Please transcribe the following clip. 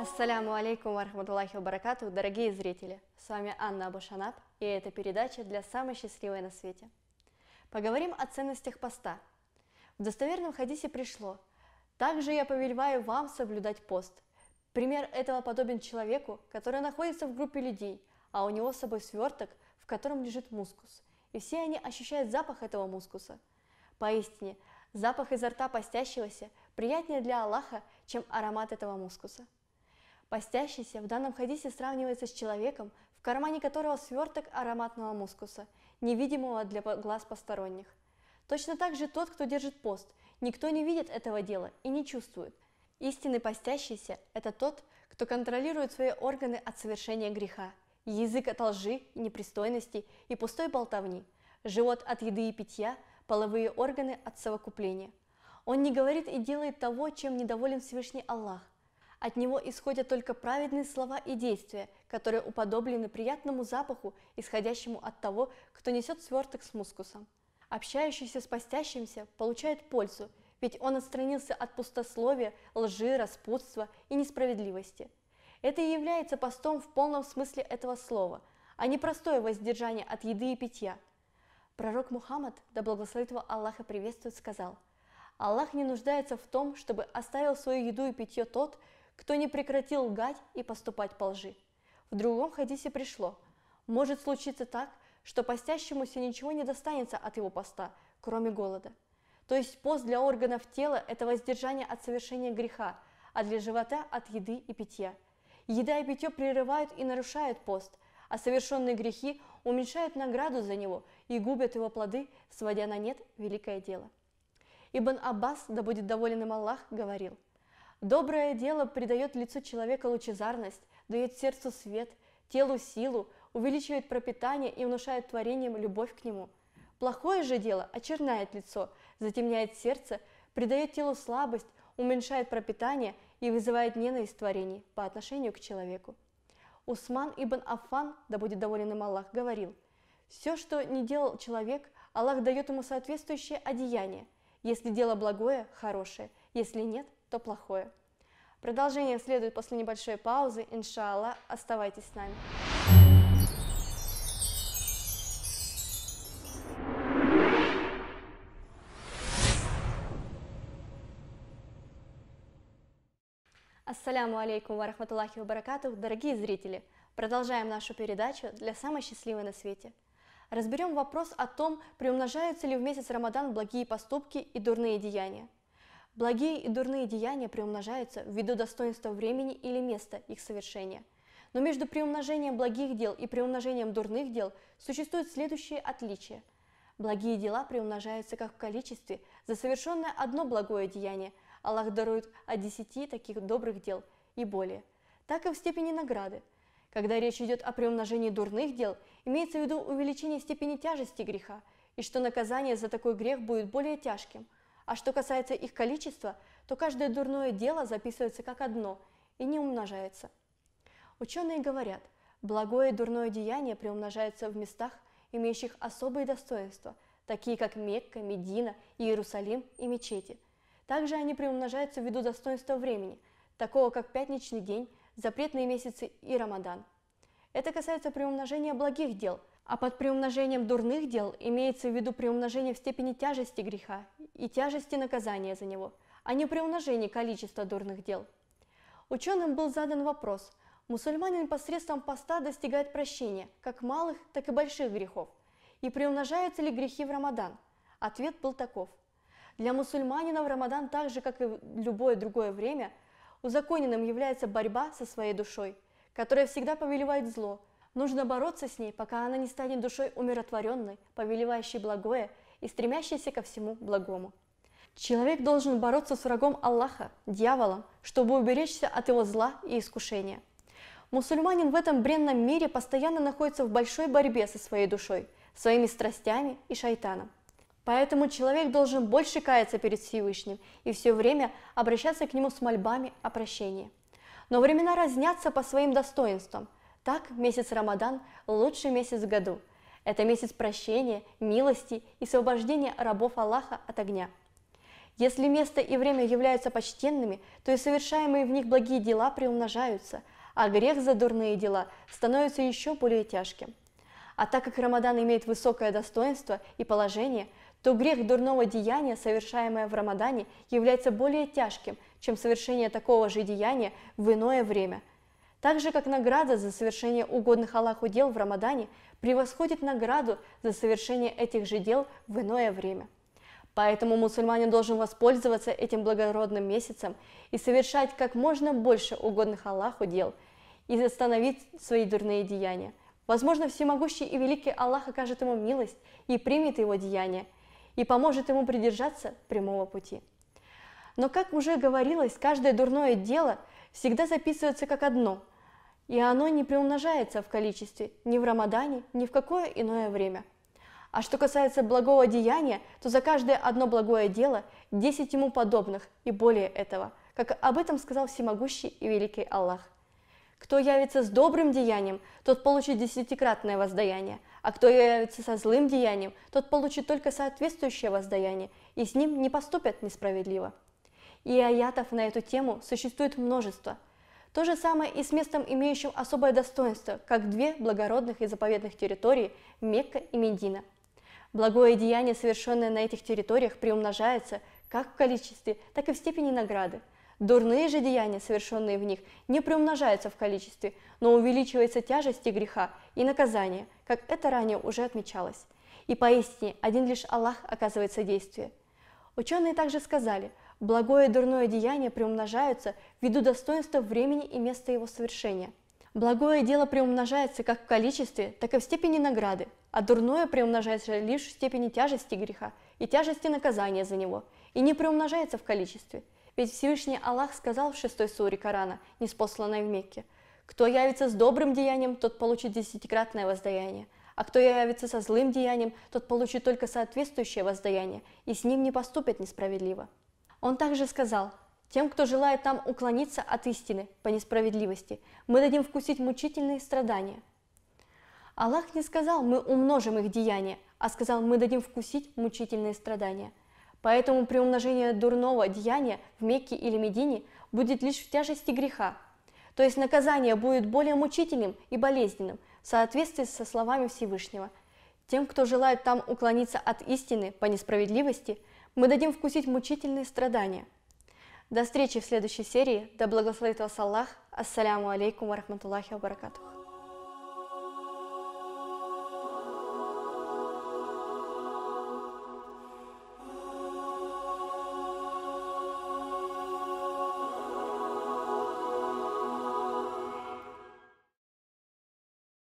Ассаляму алейкум варахматуллахи баракату, дорогие зрители! С вами Анна Абушанаб, и это передача для самой счастливой на свете. Поговорим о ценностях поста. В достоверном хадисе пришло «Также я повелеваю вам соблюдать пост». Пример этого подобен человеку, который находится в группе людей, а у него с собой сверток, в котором лежит мускус, и все они ощущают запах этого мускуса. Поистине, запах изо рта постящегося приятнее для Аллаха, чем аромат этого мускуса – Постящийся в данном хадисе сравнивается с человеком, в кармане которого сверток ароматного мускуса, невидимого для глаз посторонних. Точно так же тот, кто держит пост, никто не видит этого дела и не чувствует. Истинный постящийся – это тот, кто контролирует свои органы от совершения греха, язык от лжи и непристойности и пустой болтовни, живот от еды и питья, половые органы от совокупления. Он не говорит и делает того, чем недоволен Всевышний Аллах – от него исходят только праведные слова и действия, которые уподоблены приятному запаху, исходящему от того, кто несет сверток с мускусом. Общающийся с постящимся получает пользу, ведь он отстранился от пустословия, лжи, распутства и несправедливости. Это и является постом в полном смысле этого слова, а не простое воздержание от еды и питья. Пророк Мухаммад, да благословит его Аллаха приветствует, сказал, «Аллах не нуждается в том, чтобы оставил свою еду и питье тот, кто не прекратил лгать и поступать по лжи. В другом хадисе пришло, может случиться так, что постящемуся ничего не достанется от его поста, кроме голода. То есть пост для органов тела – это воздержание от совершения греха, а для живота – от еды и питья. Еда и питье прерывают и нарушают пост, а совершенные грехи уменьшают награду за него и губят его плоды, сводя на нет великое дело. Ибн Аббас, да будет доволен им Аллах, говорил – Доброе дело придает лицу человека лучезарность, дает сердцу свет, телу силу, увеличивает пропитание и внушает творением любовь к нему. Плохое же дело очерняет лицо, затемняет сердце, придает телу слабость, уменьшает пропитание и вызывает ненависть творений по отношению к человеку. Усман ибн Афан, да будет доволен им Аллах, говорил, «Все, что не делал человек, Аллах дает ему соответствующее одеяние – если дело благое – хорошее, если нет, то плохое. Продолжение следует после небольшой паузы. Иншалла, оставайтесь с нами. Ассаляму алейкум варахматуллахи баракатух, дорогие зрители! Продолжаем нашу передачу для самой счастливой на свете – разберем вопрос о том, приумножаются ли в месяц Рамадан благие поступки и дурные деяния. Благие и дурные деяния приумножаются ввиду достоинства времени или места их совершения. Но между приумножением благих дел и приумножением дурных дел существуют следующие отличия. Благие дела приумножаются как в количестве за совершенное одно благое деяние, Аллах дарует от десяти таких добрых дел и более, так и в степени награды – когда речь идет о приумножении дурных дел, имеется в виду увеличение степени тяжести греха, и что наказание за такой грех будет более тяжким. А что касается их количества, то каждое дурное дело записывается как одно и не умножается. Ученые говорят, благое и дурное деяние приумножается в местах, имеющих особые достоинства, такие как Мекка, Медина, Иерусалим и мечети. Также они приумножаются ввиду достоинства времени, такого как пятничный день, запретные месяцы и Рамадан. Это касается приумножения благих дел, а под приумножением дурных дел имеется в виду приумножение в степени тяжести греха и тяжести наказания за него, а не приумножение количества дурных дел. Ученым был задан вопрос, мусульманин посредством поста достигает прощения как малых, так и больших грехов, и приумножаются ли грехи в Рамадан? Ответ был таков. Для мусульманина в Рамадан так же, как и в любое другое время – Узаконенным является борьба со своей душой, которая всегда повелевает зло. Нужно бороться с ней, пока она не станет душой умиротворенной, повелевающей благое и стремящейся ко всему благому. Человек должен бороться с врагом Аллаха, дьяволом, чтобы уберечься от его зла и искушения. Мусульманин в этом бренном мире постоянно находится в большой борьбе со своей душой, своими страстями и шайтаном. Поэтому человек должен больше каяться перед Всевышним и все время обращаться к Нему с мольбами о прощении. Но времена разнятся по своим достоинствам. Так месяц Рамадан – лучший месяц в году. Это месяц прощения, милости и освобождения рабов Аллаха от огня. Если место и время являются почтенными, то и совершаемые в них благие дела приумножаются, а грех за дурные дела становится еще более тяжким. А так как Рамадан имеет высокое достоинство и положение – то грех дурного деяния, совершаемое в Рамадане, является более тяжким, чем совершение такого же деяния в иное время. Так же, как награда за совершение угодных Аллаху дел в Рамадане превосходит награду за совершение этих же дел в иное время. Поэтому мусульманин должен воспользоваться этим благородным месяцем и совершать как можно больше угодных Аллаху дел и остановить свои дурные деяния. Возможно, всемогущий и великий Аллах окажет ему милость и примет его деяния и поможет ему придержаться прямого пути. Но, как уже говорилось, каждое дурное дело всегда записывается как одно, и оно не приумножается в количестве ни в Рамадане, ни в какое иное время. А что касается благого деяния, то за каждое одно благое дело – 10 ему подобных и более этого, как об этом сказал всемогущий и великий Аллах. Кто явится с добрым деянием, тот получит десятикратное воздаяние, а кто явится со злым деянием, тот получит только соответствующее воздаяние, и с ним не поступят несправедливо. И аятов на эту тему существует множество. То же самое и с местом, имеющим особое достоинство, как две благородных и заповедных территории – Мекка и Медина. Благое деяние, совершенное на этих территориях, приумножается как в количестве, так и в степени награды – Дурные же деяния, совершенные в них, не приумножаются в количестве, но увеличивается тяжесть и греха, и наказание, как это ранее уже отмечалось. И поистине один лишь Аллах оказывает содействие. Ученые также сказали, благое и дурное деяние приумножаются ввиду достоинства времени и места его совершения. Благое дело приумножается как в количестве, так и в степени награды, а дурное приумножается лишь в степени тяжести греха и тяжести наказания за него, и не приумножается в количестве – ведь Всевышний Аллах сказал в шестой суре Корана, неспосланной в Мекке, «Кто явится с добрым деянием, тот получит десятикратное воздаяние, а кто явится со злым деянием, тот получит только соответствующее воздаяние, и с ним не поступят несправедливо». Он также сказал, «Тем, кто желает нам уклониться от истины по несправедливости, мы дадим вкусить мучительные страдания». Аллах не сказал «мы умножим их деяния», а сказал «мы дадим вкусить мучительные страдания». Поэтому приумножение дурного деяния в Мекке или Медине будет лишь в тяжести греха, то есть наказание будет более мучительным и болезненным в соответствии со словами Всевышнего. Тем, кто желает там уклониться от истины по несправедливости, мы дадим вкусить мучительные страдания. До встречи в следующей серии. Да благословит вас Аллах. Ассаляму алейкум варахматуллахи вабаракату.